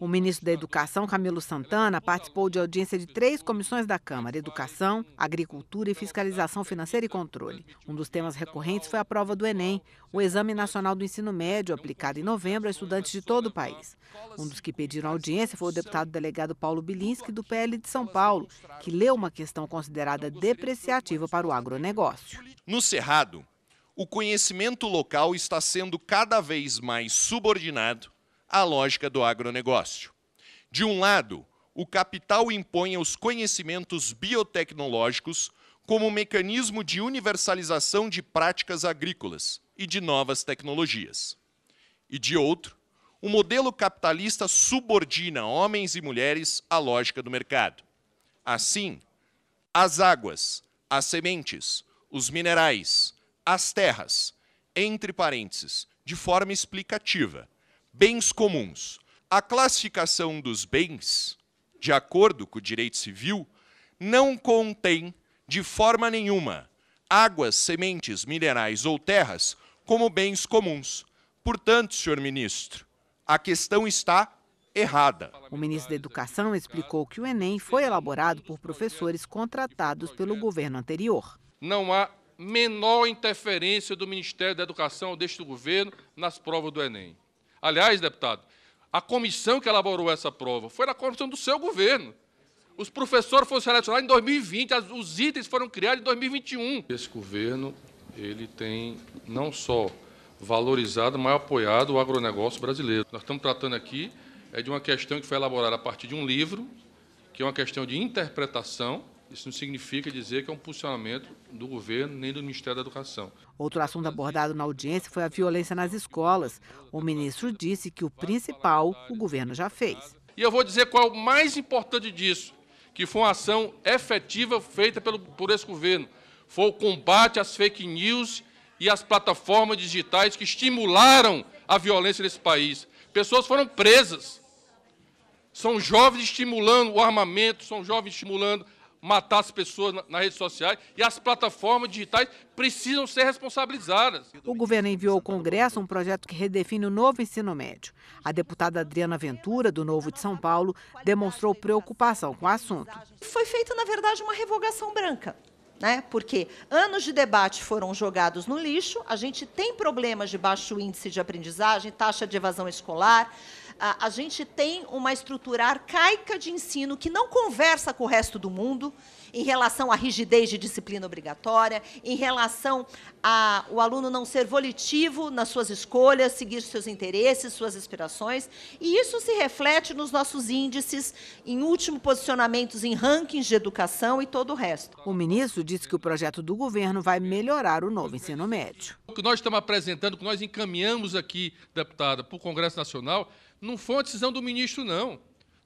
O ministro da Educação, Camilo Santana, é participou de audiência de três comissões da Câmara: Educação, Agricultura e Fiscalização Financeira e Controle. Um dos temas recorrentes foi a prova do Enem, o Exame Nacional do Ensino Médio, aplicado em novembro a estudantes de todo o país. Um dos que pediram audiência foi o deputado delegado Paulo Bilinski, do PL de São Paulo, que leu uma questão considerada depreciativa para o agronegócio. No Cerrado, o conhecimento local está sendo cada vez mais subordinado a lógica do agronegócio. De um lado, o capital impõe os conhecimentos biotecnológicos como um mecanismo de universalização de práticas agrícolas e de novas tecnologias. E de outro, o modelo capitalista subordina homens e mulheres à lógica do mercado. Assim, as águas, as sementes, os minerais, as terras, entre parênteses, de forma explicativa, Bens comuns. A classificação dos bens, de acordo com o direito civil, não contém, de forma nenhuma, águas, sementes, minerais ou terras como bens comuns. Portanto, senhor ministro, a questão está errada. O ministro da Educação explicou que o Enem foi elaborado por professores contratados pelo governo anterior. Não há menor interferência do Ministério da Educação ou deste governo nas provas do Enem. Aliás, deputado, a comissão que elaborou essa prova foi na comissão do seu governo. Os professores foram selecionados em 2020, os itens foram criados em 2021. Esse governo ele tem não só valorizado, mas apoiado o agronegócio brasileiro. Nós estamos tratando aqui é de uma questão que foi elaborada a partir de um livro, que é uma questão de interpretação, isso não significa dizer que é um posicionamento do governo nem do Ministério da Educação. Outro assunto abordado na audiência foi a violência nas escolas. O ministro disse que o principal o governo já fez. E eu vou dizer qual é o mais importante disso, que foi uma ação efetiva feita pelo, por esse governo. Foi o combate às fake news e às plataformas digitais que estimularam a violência nesse país. Pessoas foram presas. São jovens estimulando o armamento, são jovens estimulando matar as pessoas nas redes sociais e as plataformas digitais precisam ser responsabilizadas. O governo enviou ao Congresso um projeto que redefine o novo ensino médio. A deputada Adriana Ventura, do Novo de São Paulo, demonstrou preocupação com o assunto. Foi feita, na verdade, uma revogação branca. Né? Porque anos de debate foram jogados no lixo, a gente tem problemas de baixo índice de aprendizagem, taxa de evasão escolar, a, a gente tem uma estrutura arcaica de ensino que não conversa com o resto do mundo, em relação à rigidez de disciplina obrigatória, em relação ao aluno não ser volitivo nas suas escolhas, seguir seus interesses, suas aspirações. E isso se reflete nos nossos índices, em último posicionamentos em rankings de educação e todo o resto. O ministro disse que o projeto do governo vai melhorar o novo ensino médio. O que nós estamos apresentando, o que nós encaminhamos aqui, deputada, para o Congresso Nacional, não foi uma decisão do ministro, não.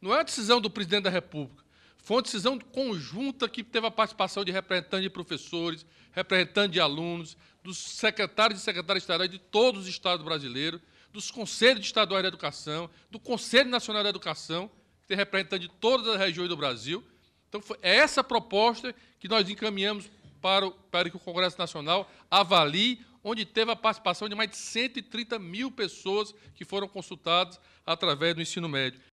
Não é a decisão do presidente da República. Foi uma decisão conjunta que teve a participação de representantes de professores, representantes de alunos, dos secretários e secretárias estaduais de todos os estados brasileiros, dos conselhos estaduais da educação, do Conselho Nacional da Educação, que tem representantes de todas as regiões do Brasil. Então, foi, essa proposta que nós encaminhamos para, o, para que o Congresso Nacional avalie, onde teve a participação de mais de 130 mil pessoas que foram consultadas através do ensino médio.